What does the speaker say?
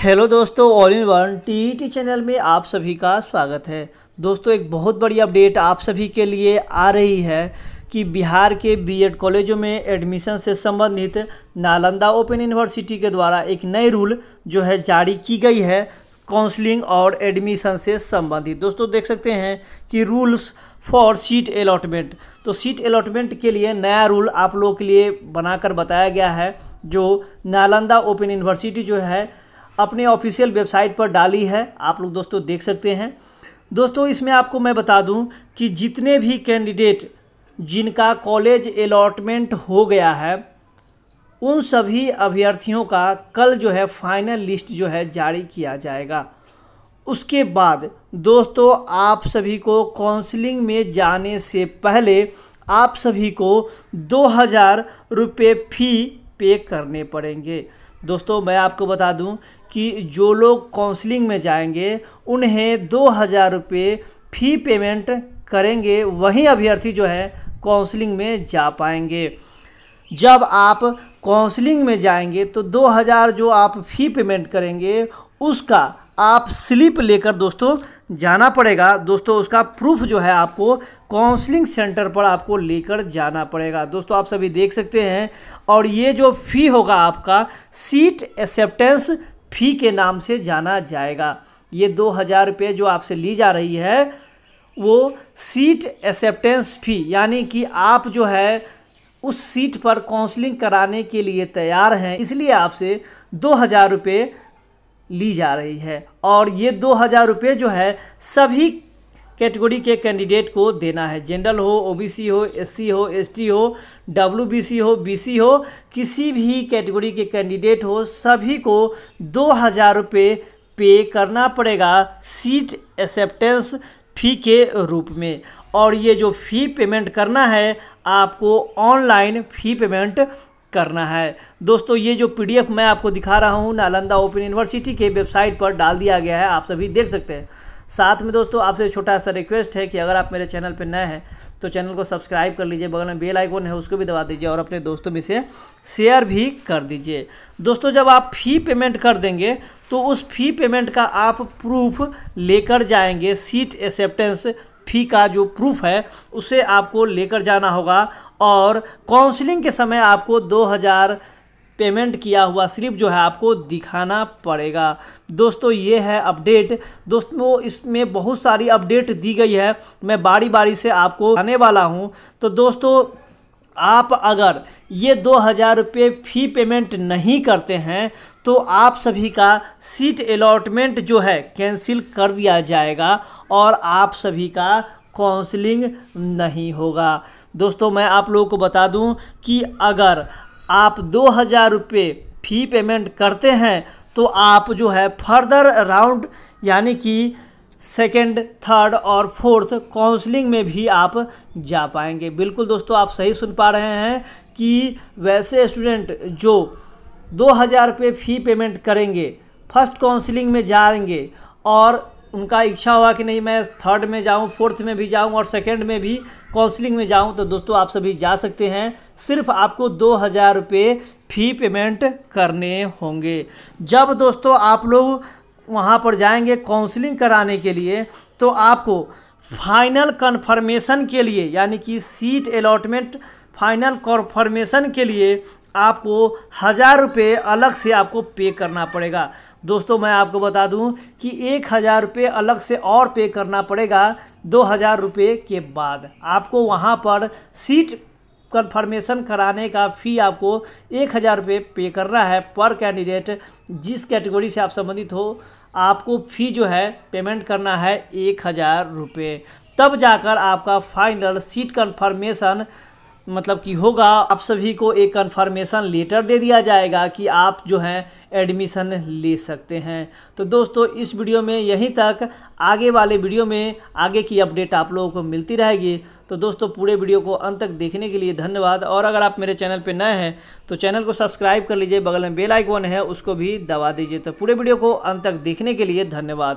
hello दोस्तों all in one T channel में आप सभी का स्वागत है दोस्तों एक बहुत बड़ी अपडेट आप सभी के लिए आ रही है कि बिहार के बीएड कॉलेजों में एडमिशन से संबंधित नालंदा ओपन यूनिवर्सिटी के द्वारा एक नई रूल जो है जारी की गई है काउंसलिंग और एडमिशन से संबंधित दोस्तों देख सकते हैं कि रूल्स फॉर सीट अलॉटमेंट तो सीट अलॉटमेंट के लिए नया रूल आप लोगों के लिए बनाकर बताया गया है जो नालंदा ओपन यूनिवर्सिटी जो है अपने ऑफिशियल वेबसाइट पर डाली है आप लोग दोस्तों देख सकते हैं दोस्तों इसमें आपको मैं बता दूं कि जितने भी कैंडिडेट जिनका कॉलेज अलॉटमेंट हो गया है उन सभी अभ्यर्थियों का कल जो है फाइनल लिस्ट जो है जारी किया जाएगा उसके बाद दोस्तों आप सभी को काउंसलिंग में जाने से पहले आप सभी को दो हज़ार रुपये फ़ी पे करने पड़ेंगे दोस्तों मैं आपको बता दूं कि जो लोग काउंसलिंग में जाएंगे उन्हें दो हज़ार रुपये फ़ी पेमेंट करेंगे वही अभ्यर्थी जो है काउंसलिंग में जा पाएंगे जब आप काउंसलिंग में जाएंगे तो दो हज़ार जो आप फ़ी पेमेंट करेंगे उसका आप स्लिप लेकर दोस्तों जाना पड़ेगा दोस्तों उसका प्रूफ जो है आपको काउंसलिंग सेंटर पर आपको लेकर जाना पड़ेगा दोस्तों आप सभी देख सकते हैं और ये जो फ़ी होगा आपका सीट एक्सेप्टेंस फ़ी के नाम से जाना जाएगा ये दो हज़ार रुपये जो आपसे ली जा रही है वो सीट एक्सेप्टेंस फ़ी यानी कि आप जो है उस सीट पर काउंसलिंग कराने के लिए तैयार हैं इसलिए आपसे दो हज़ार रुपये ली जा रही है और ये दो हज़ार रुपये जो है सभी कैटेगरी के कैंडिडेट को देना है जनरल हो ओबीसी हो एससी हो एसटी हो डब्ल्यूबीसी हो बीसी हो किसी भी कैटेगरी के कैंडिडेट हो सभी को दो हज़ार रुपये पे करना पड़ेगा सीट एक्सेप्टेंस फ़ी के रूप में और ये जो फ़ी पेमेंट करना है आपको ऑनलाइन फ़ी पेमेंट करना है दोस्तों ये जो पीडीएफ मैं आपको दिखा रहा हूँ नालंदा ओपन यूनिवर्सिटी के वेबसाइट पर डाल दिया गया है आप सभी देख सकते हैं साथ में दोस्तों आपसे छोटा सा रिक्वेस्ट है कि अगर आप मेरे चैनल पर नए हैं तो चैनल को सब्सक्राइब कर लीजिए बगल में बेल आइकॉन है उसको भी दबा दीजिए और अपने दोस्तों में से शेयर भी कर दीजिए दोस्तों जब आप फ़ी पेमेंट कर देंगे तो उस फ़ी पेमेंट का आप प्रूफ लेकर जाएंगे सीट एक्सेप्टेंस फ़ी का जो प्रूफ है उसे आपको लेकर जाना होगा और काउंसलिंग के समय आपको दो हज़ार पेमेंट किया हुआ स्लिप जो है आपको दिखाना पड़ेगा दोस्तों ये है अपडेट दोस्तों इसमें बहुत सारी अपडेट दी गई है मैं बारी बारी से आपको आने वाला हूँ तो दोस्तों आप अगर ये दो हज़ार रुपये फ़ी पेमेंट नहीं करते हैं तो आप सभी का सीट अलॉटमेंट जो है कैंसिल कर दिया जाएगा और आप सभी का काउंसलिंग नहीं होगा दोस्तों मैं आप लोगों को बता दूं कि अगर आप दो हज़ार रुपये फ़ी पेमेंट करते हैं तो आप जो है फर्दर राउंड यानी कि सेकेंड थर्ड और फोर्थ काउंसलिंग में भी आप जा पाएंगे बिल्कुल दोस्तों आप सही सुन पा रहे हैं कि वैसे स्टूडेंट जो दो हज़ार रुपये फ़ी पेमेंट करेंगे फर्स्ट काउंसलिंग में जाएंगे और उनका इच्छा हुआ कि नहीं मैं थर्ड में जाऊं फोर्थ में भी जाऊं और सेकंड में भी काउंसलिंग में जाऊं तो दोस्तों आप सभी जा सकते हैं सिर्फ आपको दो हज़ार रुपये फ़ी पेमेंट करने होंगे जब दोस्तों आप लोग वहाँ पर जाएंगे काउंसलिंग कराने के लिए तो आपको फाइनल कन्फर्मेशन के लिए यानी कि सीट अलॉटमेंट फाइनल कन्फर्मेशन के लिए आपको हज़ार रुपये अलग से आपको पे करना पड़ेगा दोस्तों मैं आपको बता दूं कि एक हज़ार रुपये अलग से और पे करना पड़ेगा दो हज़ार रुपये के बाद आपको वहां पर सीट कन्फर्मेशन कराने का फ़ी आपको एक हज़ार रुपये पे करना है पर कैंडिडेट जिस कैटेगरी से आप संबंधित हो आपको फ़ी जो है पेमेंट करना है एक हज़ार रुपये तब जाकर आपका फाइनल सीट कन्फर्मेशन मतलब कि होगा आप सभी को एक कन्फर्मेशन लेटर दे दिया जाएगा कि आप जो हैं एडमिशन ले सकते हैं तो दोस्तों इस वीडियो में यहीं तक आगे वाले वीडियो में आगे की अपडेट आप लोगों को मिलती रहेगी तो दोस्तों पूरे वीडियो को अंत तक देखने के लिए धन्यवाद और अगर आप मेरे चैनल पर नए हैं तो चैनल को सब्सक्राइब कर लीजिए बगल में बेल आइकॉन है उसको भी दबा दीजिए तो पूरे वीडियो को अंत तक देखने के लिए धन्यवाद